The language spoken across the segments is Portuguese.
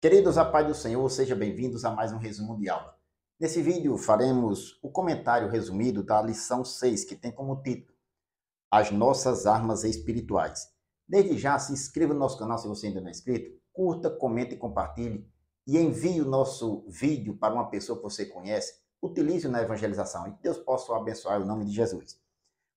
Queridos, a paz do Senhor, sejam bem-vindos a mais um resumo de aula. Nesse vídeo faremos o comentário resumido da lição 6, que tem como título As Nossas Armas Espirituais. Desde já, se inscreva no nosso canal se você ainda não é inscrito, curta, comente e compartilhe e envie o nosso vídeo para uma pessoa que você conhece, utilize na evangelização e que Deus possa abençoar o nome de Jesus.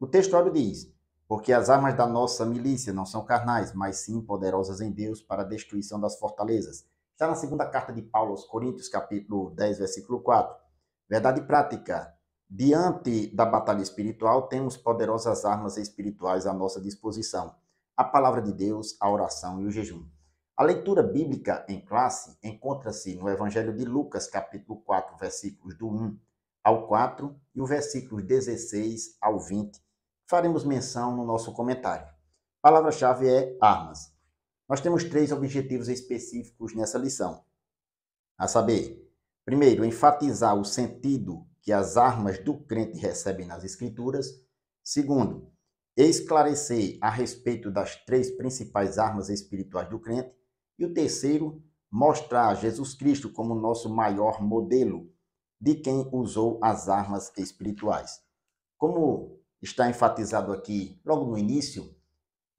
O texto textuário diz, porque as armas da nossa milícia não são carnais, mas sim poderosas em Deus para a destruição das fortalezas Está na segunda carta de Paulo aos Coríntios, capítulo 10, versículo 4, verdade prática. Diante da batalha espiritual, temos poderosas armas espirituais à nossa disposição: a palavra de Deus, a oração e o jejum. A leitura bíblica em classe encontra-se no Evangelho de Lucas, capítulo 4, versículos do 1 ao 4 e o versículos 16 ao 20. Faremos menção no nosso comentário. Palavra-chave é armas. Nós temos três objetivos específicos nessa lição. A saber, primeiro, enfatizar o sentido que as armas do crente recebem nas Escrituras. Segundo, esclarecer a respeito das três principais armas espirituais do crente. E o terceiro, mostrar Jesus Cristo como nosso maior modelo de quem usou as armas espirituais. Como está enfatizado aqui logo no início,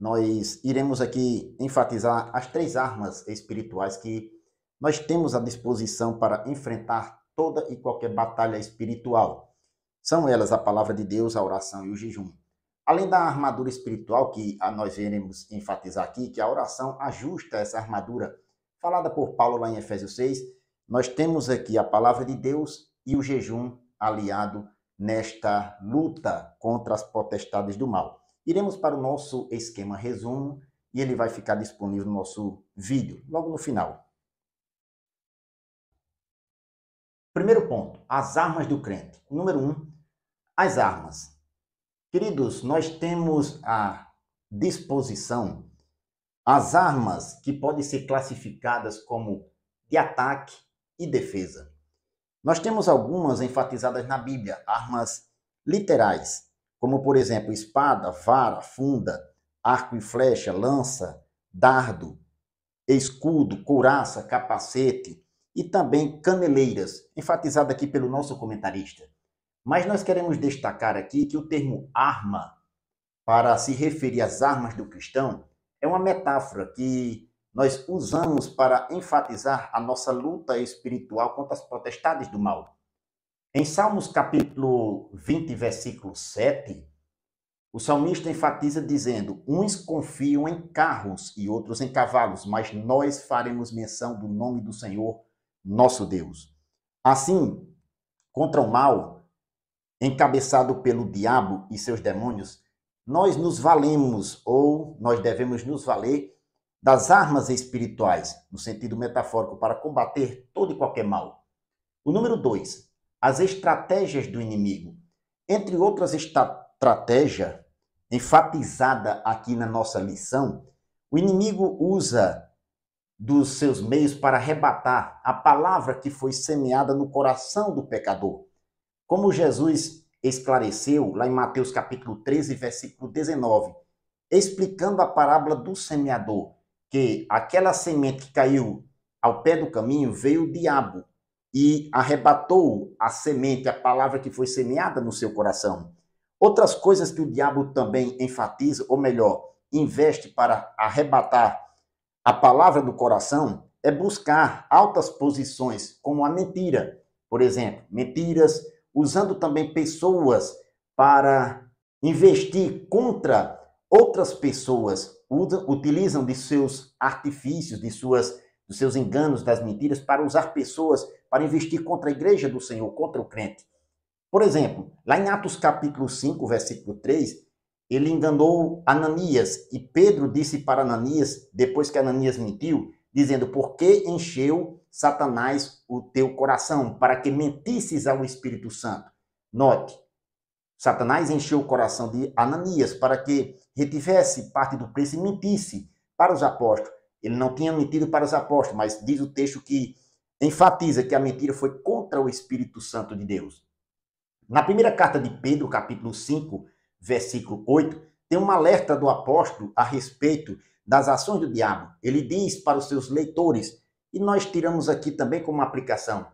nós iremos aqui enfatizar as três armas espirituais que nós temos à disposição para enfrentar toda e qualquer batalha espiritual. São elas a palavra de Deus, a oração e o jejum. Além da armadura espiritual que nós iremos enfatizar aqui, que a oração ajusta essa armadura falada por Paulo lá em Efésios 6, nós temos aqui a palavra de Deus e o jejum aliado nesta luta contra as potestades do mal. Iremos para o nosso esquema resumo e ele vai ficar disponível no nosso vídeo, logo no final. Primeiro ponto, as armas do crente. Número um, as armas. Queridos, nós temos à disposição as armas que podem ser classificadas como de ataque e defesa. Nós temos algumas enfatizadas na Bíblia, armas literais, como por exemplo espada, vara, funda, arco e flecha, lança, dardo, escudo, couraça, capacete e também caneleiras, enfatizado aqui pelo nosso comentarista. Mas nós queremos destacar aqui que o termo arma, para se referir às armas do cristão, é uma metáfora que nós usamos para enfatizar a nossa luta espiritual contra as potestades do mal. Em Salmos capítulo 20, versículo 7, o salmista enfatiza dizendo: Uns confiam em carros e outros em cavalos, mas nós faremos menção do nome do Senhor, nosso Deus. Assim, contra o mal, encabeçado pelo diabo e seus demônios, nós nos valemos ou nós devemos nos valer das armas espirituais, no sentido metafórico, para combater todo e qualquer mal. O número dois, as estratégias do inimigo. Entre outras estratégias enfatizada aqui na nossa lição, o inimigo usa dos seus meios para arrebatar a palavra que foi semeada no coração do pecador. Como Jesus esclareceu lá em Mateus capítulo 13, versículo 19, explicando a parábola do semeador, que aquela semente que caiu ao pé do caminho veio o diabo e arrebatou a semente, a palavra que foi semeada no seu coração. Outras coisas que o diabo também enfatiza, ou melhor, investe para arrebatar a palavra do coração, é buscar altas posições, como a mentira, por exemplo, mentiras, usando também pessoas para investir contra outras pessoas, utilizam de seus artifícios, de suas dos seus enganos, das mentiras, para usar pessoas para investir contra a igreja do Senhor, contra o crente. Por exemplo, lá em Atos capítulo 5, versículo 3, ele enganou Ananias e Pedro disse para Ananias, depois que Ananias mentiu, dizendo: Por que encheu Satanás o teu coração? Para que mentisses ao Espírito Santo. Note, Satanás encheu o coração de Ananias para que retivesse parte do preço e mentisse para os apóstolos. Ele não tinha mentido para os apóstolos, mas diz o texto que enfatiza que a mentira foi contra o Espírito Santo de Deus. Na primeira carta de Pedro, capítulo 5, versículo 8, tem um alerta do apóstolo a respeito das ações do diabo. Ele diz para os seus leitores, e nós tiramos aqui também como aplicação: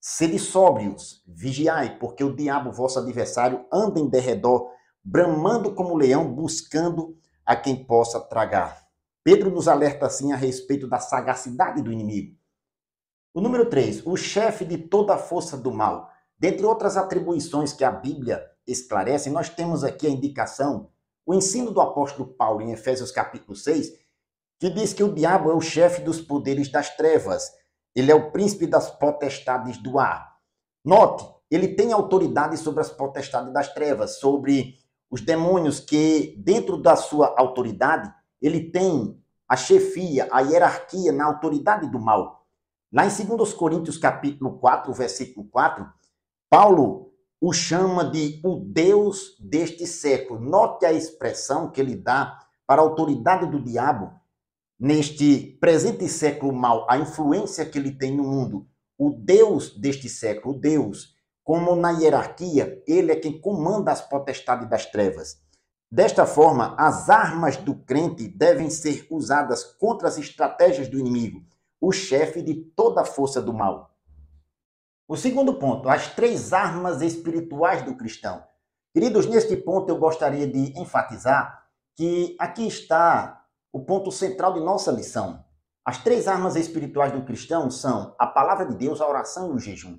sede sóbrios, vigiai, porque o diabo, vosso adversário, anda em derredor, bramando como leão, buscando a quem possa tragar. Pedro nos alerta assim a respeito da sagacidade do inimigo. O número 3, o chefe de toda a força do mal. Dentre outras atribuições que a Bíblia esclarece, nós temos aqui a indicação, o ensino do apóstolo Paulo em Efésios capítulo 6, que diz que o diabo é o chefe dos poderes das trevas, ele é o príncipe das potestades do ar. Note, ele tem autoridade sobre as potestades das trevas, sobre os demônios que, dentro da sua autoridade, ele tem a chefia, a hierarquia na autoridade do mal. Lá em 2 Coríntios capítulo 4, versículo 4, Paulo o chama de o Deus deste século. Note a expressão que ele dá para a autoridade do diabo neste presente século mal, a influência que ele tem no mundo. O Deus deste século, o Deus, como na hierarquia, ele é quem comanda as potestades das trevas. Desta forma, as armas do crente devem ser usadas contra as estratégias do inimigo, o chefe de toda a força do mal. O segundo ponto, as três armas espirituais do cristão. Queridos, neste ponto eu gostaria de enfatizar que aqui está o ponto central de nossa lição. As três armas espirituais do cristão são a palavra de Deus, a oração e o jejum.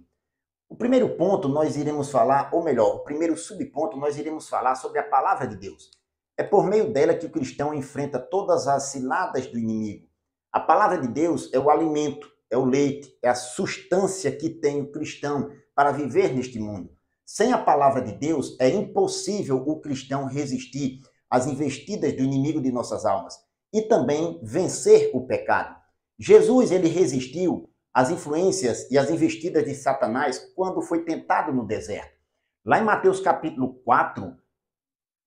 O primeiro ponto nós iremos falar, ou melhor, o primeiro subponto nós iremos falar sobre a palavra de Deus. É por meio dela que o cristão enfrenta todas as ciladas do inimigo. A palavra de Deus é o alimento, é o leite, é a substância que tem o cristão para viver neste mundo. Sem a palavra de Deus, é impossível o cristão resistir às investidas do inimigo de nossas almas e também vencer o pecado. Jesus ele resistiu as influências e as investidas de Satanás quando foi tentado no deserto. Lá em Mateus capítulo 4,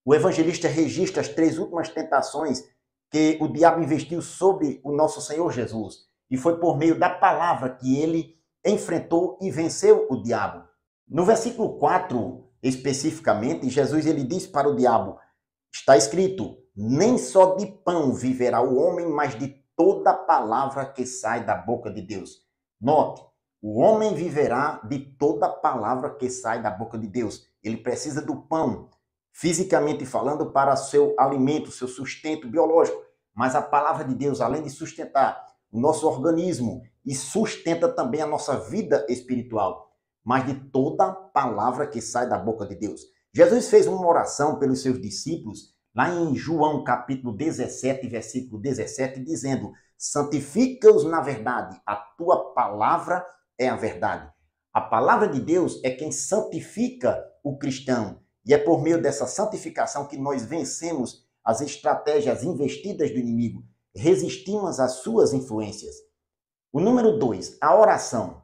o evangelista registra as três últimas tentações que o diabo investiu sobre o nosso Senhor Jesus. E foi por meio da palavra que ele enfrentou e venceu o diabo. No versículo 4, especificamente, Jesus ele diz para o diabo: Está escrito: Nem só de pão viverá o homem, mas de toda palavra que sai da boca de Deus. Note, o homem viverá de toda palavra que sai da boca de Deus. Ele precisa do pão, fisicamente falando, para seu alimento, seu sustento biológico. Mas a palavra de Deus, além de sustentar o nosso organismo e sustenta também a nossa vida espiritual, mas de toda palavra que sai da boca de Deus. Jesus fez uma oração pelos seus discípulos lá em João capítulo 17, versículo 17, dizendo: Santifica-os na verdade, a tua palavra é a verdade. A palavra de Deus é quem santifica o cristão. E é por meio dessa santificação que nós vencemos as estratégias investidas do inimigo, resistimos às suas influências. O número dois, a oração.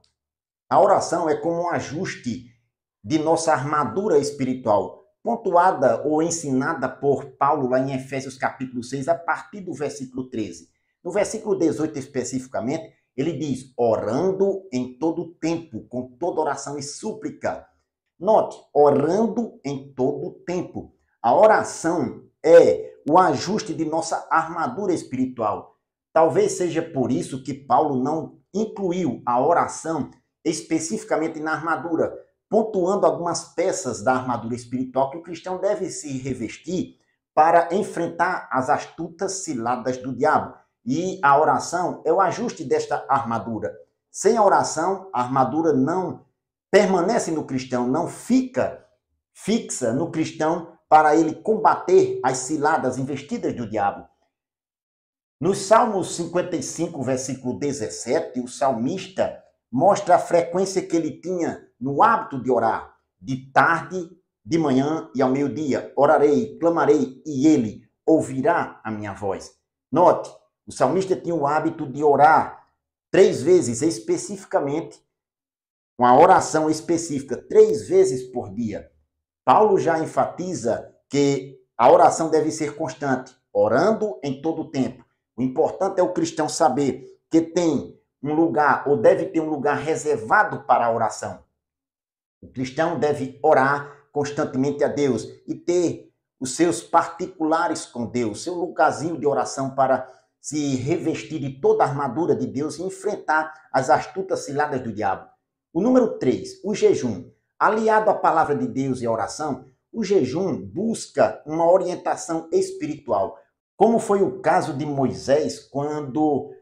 A oração é como um ajuste de nossa armadura espiritual pontuada ou ensinada por Paulo lá em Efésios capítulo 6, a partir do versículo 13. No versículo 18 especificamente, ele diz: orando em todo tempo, com toda oração e súplica. Note, orando em todo tempo. A oração é o ajuste de nossa armadura espiritual. Talvez seja por isso que Paulo não incluiu a oração especificamente na armadura, pontuando algumas peças da armadura espiritual que o cristão deve se revestir para enfrentar as astutas ciladas do diabo. E a oração é o ajuste desta armadura. Sem a oração, a armadura não permanece no cristão, não fica fixa no cristão para ele combater as ciladas investidas do diabo. No Salmo 55, versículo 17, o salmista mostra a frequência que ele tinha no hábito de orar, de tarde, de manhã e ao meio-dia. Orarei, clamarei e ele ouvirá a minha voz. Note, o salmista tinha o hábito de orar três vezes especificamente, com a oração específica, três vezes por dia. Paulo já enfatiza que a oração deve ser constante, orando em todo o tempo. O importante é o cristão saber que tem um lugar, ou deve ter um lugar reservado para a oração. O cristão deve orar constantemente a Deus e ter os seus particulares com Deus, seu lugarzinho de oração para se revestir de toda a armadura de Deus e enfrentar as astutas ciladas do diabo. O número 3, o jejum. Aliado à palavra de Deus e à oração, o jejum busca uma orientação espiritual, como foi o caso de Moisés quando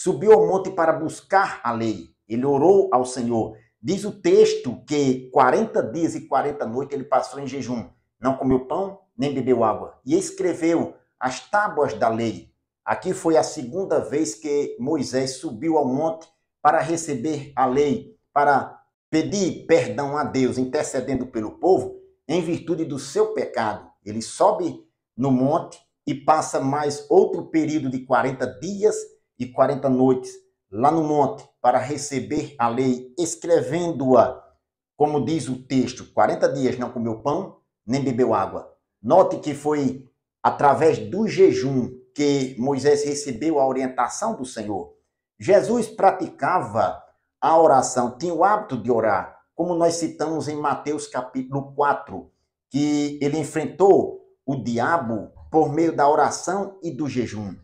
subiu ao monte para buscar a lei. Ele orou ao Senhor. Diz o texto que 40 dias e 40 noites ele passou em jejum, não comeu pão nem bebeu água, e escreveu as tábuas da lei. Aqui foi a segunda vez que Moisés subiu ao monte para receber a lei, para pedir perdão a Deus, intercedendo pelo povo em virtude do seu pecado. Ele sobe no monte e passa mais outro período de 40 dias e 40 noites lá no monte para receber a lei, escrevendo-a, como diz o texto, 40 dias não comeu pão, nem bebeu água. Note que foi através do jejum que Moisés recebeu a orientação do Senhor. Jesus praticava a oração, tinha o hábito de orar, como nós citamos em Mateus capítulo 4, que ele enfrentou o diabo por meio da oração e do jejum.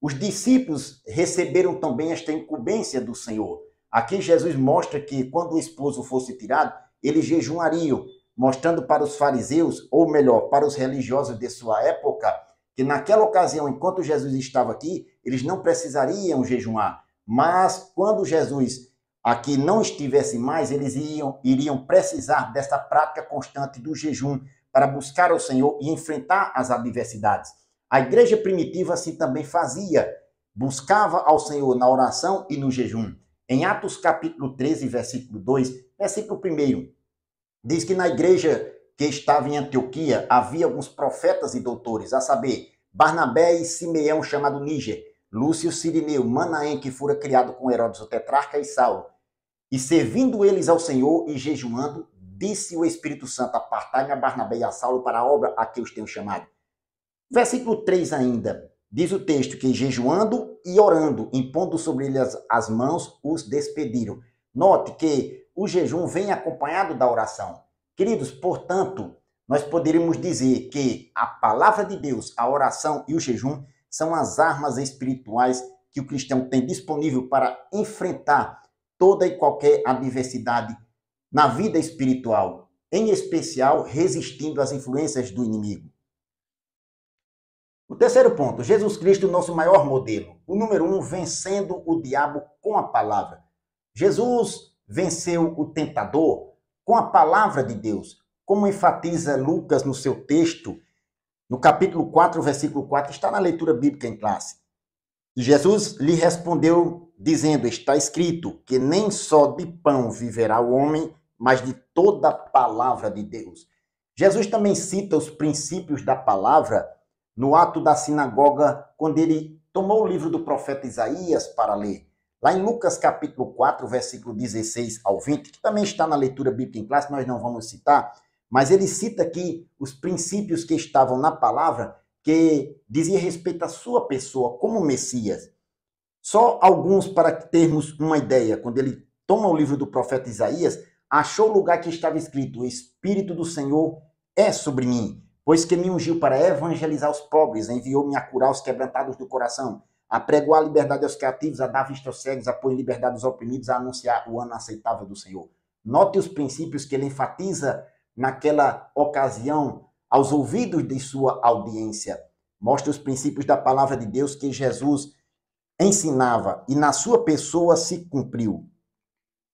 Os discípulos receberam também esta incumbência do Senhor. Aqui Jesus mostra que quando o esposo fosse tirado, eles jejuariam, mostrando para os fariseus, ou melhor, para os religiosos de sua época, que naquela ocasião, enquanto Jesus estava aqui, eles não precisariam jejuar, mas quando Jesus aqui não estivesse mais, eles iriam precisar desta prática constante do jejum para buscar o Senhor e enfrentar as adversidades. A igreja primitiva assim também fazia, buscava ao Senhor na oração e no jejum. Em Atos capítulo 13, versículo 2, versículo 1, diz que na igreja que estava em Antioquia havia alguns profetas e doutores, a saber, Barnabé e Simeão, chamado Níger, Lúcio Sirineu, Manaém, que fora criado com Herodes o tetrarca e Saulo. E servindo eles ao Senhor e jejuando, disse o Espírito Santo: Apartai-me a Barnabé e a Saulo para a obra a que os tenho chamado. Versículo 3 ainda. Diz o texto que jejuando e orando, impondo sobre eles as mãos, os despediram. Note que o jejum vem acompanhado da oração. Queridos, portanto, nós poderíamos dizer que a palavra de Deus, a oração e o jejum são as armas espirituais que o cristão tem disponível para enfrentar toda e qualquer adversidade na vida espiritual, em especial resistindo às influências do inimigo. O terceiro ponto, Jesus Cristo, nosso maior modelo. O número um, vencendo o diabo com a palavra. Jesus venceu o tentador com a palavra de Deus. Como enfatiza Lucas no seu texto, no capítulo 4, versículo 4, está na leitura bíblica em classe. Jesus lhe respondeu, dizendo: Está escrito que nem só de pão viverá o homem, mas de toda a palavra de Deus. Jesus também cita os princípios da palavra no ato da sinagoga, quando ele tomou o livro do profeta Isaías para ler. Lá em Lucas capítulo 4, versículo 16 ao 20, que também está na leitura bíblica em classe, nós não vamos citar, mas ele cita aqui os princípios que estavam na palavra que dizia respeito à sua pessoa como Messias. Só alguns para termos uma ideia, quando ele toma o livro do profeta Isaías, achou o lugar que estava escrito: O Espírito do Senhor é sobre mim, Pois que me ungiu para evangelizar os pobres, enviou-me a curar os quebrantados do coração, a pregoar a liberdade aos cativos, a dar vista aos cegos, a pôr em liberdade os oprimidos, a anunciar o ano aceitável do Senhor. Note os princípios que ele enfatiza naquela ocasião aos ouvidos de sua audiência. Mostra os princípios da palavra de Deus que Jesus ensinava e na sua pessoa se cumpriu.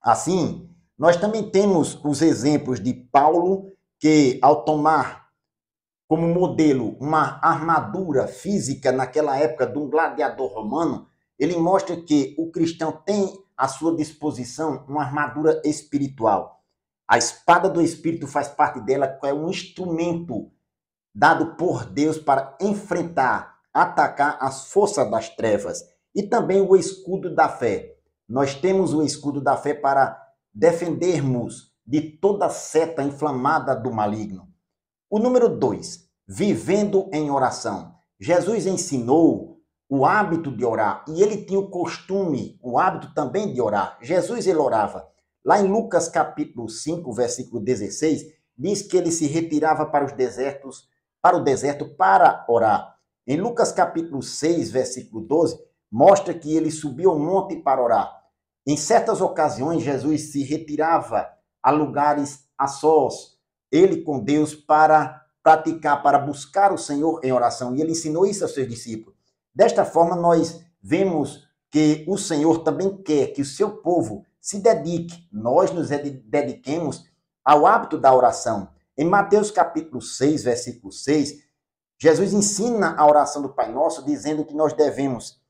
Assim, nós também temos os exemplos de Paulo, que ao tomar como modelo uma armadura física naquela época de um gladiador romano, ele mostra que o cristão tem à sua disposição uma armadura espiritual. A espada do espírito faz parte dela, que é um instrumento dado por Deus para enfrentar, atacar as forças das trevas e também o escudo da fé. Nós temos o escudo da fé para defendermos de toda seta inflamada do maligno. O número dois, vivendo em oração. Jesus ensinou o hábito de orar e ele tinha o costume, o hábito também de orar. Jesus ele orava. Lá em Lucas capítulo 5, versículo 16, diz que ele se retirava para os desertos, para o deserto para orar. Em Lucas capítulo 6, versículo 12, mostra que ele subiu ao monte para orar. Em certas ocasiões, Jesus se retirava a lugares a sós, ele com Deus para praticar, para buscar o Senhor em oração. E ele ensinou isso aos seus discípulos. Desta forma, nós vemos que o Senhor também quer que o seu povo se dedique, nós nos dediquemos ao hábito da oração. Em Mateus capítulo 6, versículo 6, Jesus ensina a oração do Pai Nosso, dizendo que nós devemos,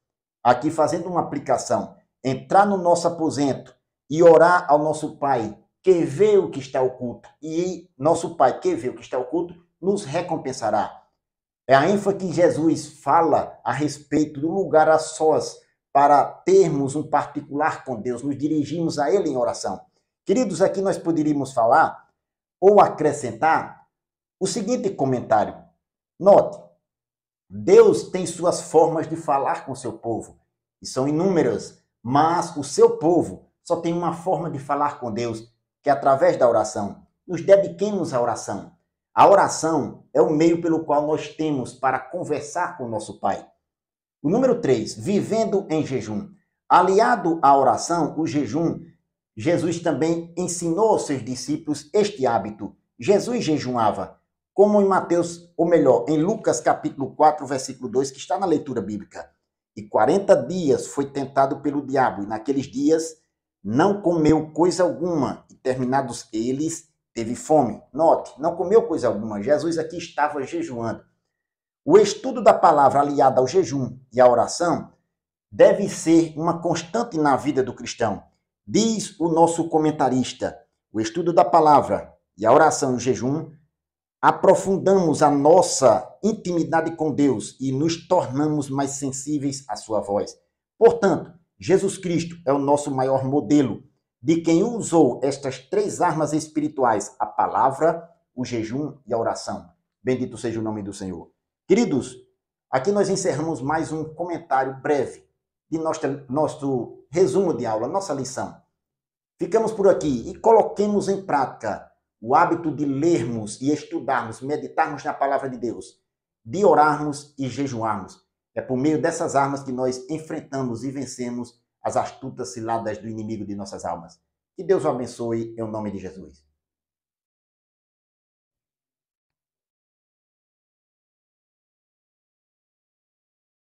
aqui fazendo uma aplicação, entrar no nosso aposento e orar ao nosso Pai que vê o que está oculto. E nosso Pai, que vê o que está oculto, nos recompensará. É a ênfase que Jesus fala a respeito do lugar a sós para termos um particular com Deus, nos dirigimos a Ele em oração. Queridos, aqui nós poderíamos falar ou acrescentar o seguinte comentário. Note, Deus tem suas formas de falar com seu povo, e são inúmeras, mas o seu povo só tem uma forma de falar com Deus, que é através da oração nos dediquemos à oração. A oração é o meio pelo qual nós temos para conversar com o nosso Pai. O número 3, vivendo em jejum. Aliado à oração, o jejum, Jesus também ensinou aos seus discípulos este hábito. Jesus jejuava, como em Mateus, ou melhor, em Lucas capítulo 4, versículo 2, que está na leitura bíblica. E 40 dias foi tentado pelo diabo, e naqueles dias não comeu coisa alguma, determinados eles, teve fome. Note, não comeu coisa alguma. Jesus aqui estava jejuando. O estudo da palavra aliado ao jejum e à oração deve ser uma constante na vida do cristão. Diz o nosso comentarista: o estudo da palavra e a oração e o jejum aprofundamos a nossa intimidade com Deus e nos tornamos mais sensíveis à sua voz. Portanto, Jesus Cristo é o nosso maior modelo de quem usou estas três armas espirituais, a palavra, o jejum e a oração. Bendito seja o nome do Senhor. Queridos, aqui nós encerramos mais um comentário breve de nosso, nosso resumo de aula, nossa lição. Ficamos por aqui e coloquemos em prática o hábito de lermos e estudarmos, meditarmos na palavra de Deus, de orarmos e jejuarmos. É por meio dessas armas que nós enfrentamos e vencemos as astutas ciladas do inimigo de nossas almas. Que Deus o abençoe em nome de Jesus.